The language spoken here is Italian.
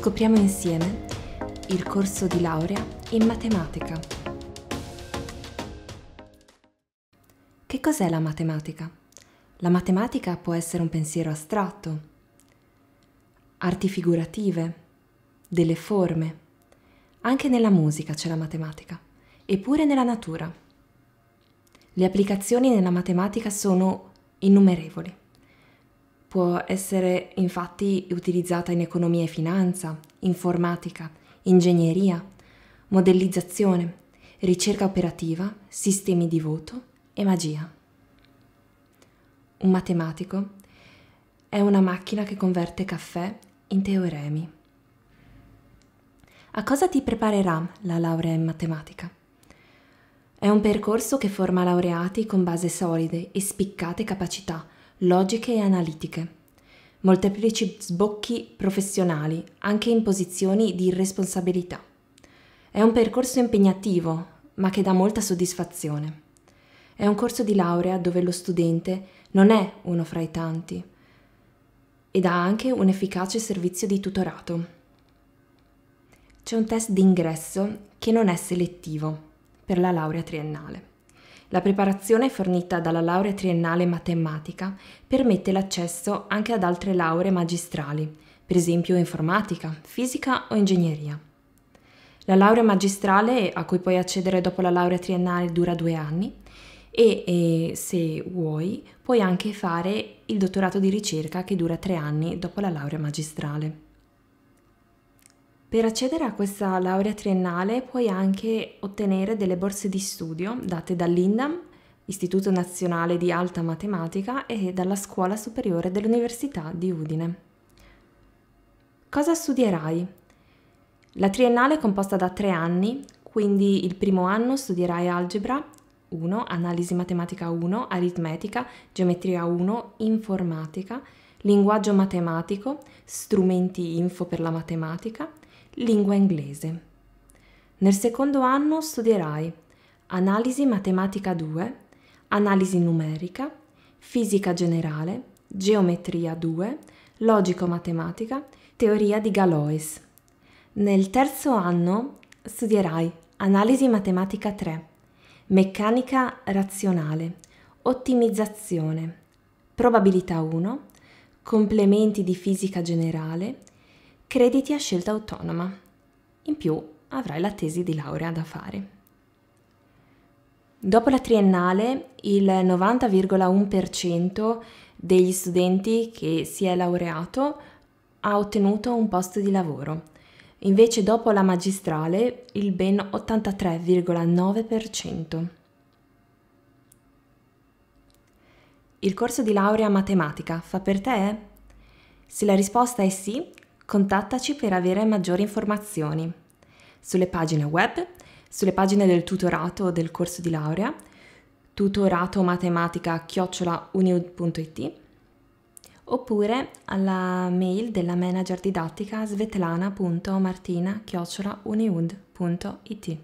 Scopriamo insieme il corso di laurea in matematica. Che cos'è la matematica? La matematica può essere un pensiero astratto, arti figurative, delle forme. Anche nella musica c'è la matematica, eppure nella natura. Le applicazioni nella matematica sono innumerevoli. Può essere infatti utilizzata in economia e finanza, informatica, ingegneria, modellizzazione, ricerca operativa, sistemi di voto e magia. Un matematico è una macchina che converte caffè in teoremi. A cosa ti preparerà la laurea in matematica? È un percorso che forma laureati con base solide e spiccate capacità logiche e analitiche. Molteplici sbocchi professionali, anche in posizioni di responsabilità. È un percorso impegnativo, ma che dà molta soddisfazione. È un corso di laurea dove lo studente non è uno fra i tanti ed ha anche un efficace servizio di tutorato. C'è un test d'ingresso che non è selettivo per la laurea triennale. La preparazione fornita dalla laurea triennale matematica permette l'accesso anche ad altre lauree magistrali, per esempio informatica, fisica o ingegneria. La laurea magistrale, a cui puoi accedere dopo la laurea triennale, dura due anni e, e se vuoi puoi anche fare il dottorato di ricerca che dura tre anni dopo la laurea magistrale. Per accedere a questa laurea triennale puoi anche ottenere delle borse di studio date dall'INDAM, Istituto Nazionale di Alta Matematica e dalla Scuola Superiore dell'Università di Udine. Cosa studierai? La triennale è composta da tre anni, quindi il primo anno studierai algebra 1, analisi matematica 1, aritmetica, geometria 1, informatica, linguaggio matematico, strumenti info per la matematica, Lingua inglese. Nel secondo anno studierai analisi matematica 2, analisi numerica, fisica generale, geometria 2, logico-matematica, teoria di Galois. Nel terzo anno studierai analisi matematica 3, meccanica razionale, ottimizzazione, probabilità 1, complementi di fisica generale, Crediti a scelta autonoma. In più avrai la tesi di laurea da fare. Dopo la triennale, il 90,1% degli studenti che si è laureato ha ottenuto un posto di lavoro. Invece dopo la magistrale, il ben 83,9%. Il corso di laurea matematica fa per te? Se la risposta è sì, contattaci per avere maggiori informazioni sulle pagine web, sulle pagine del tutorato del corso di laurea, tutorato matematica chiocciolauniud.it oppure alla mail della manager didattica svetlana.martina svetlana.martina.uniud.it.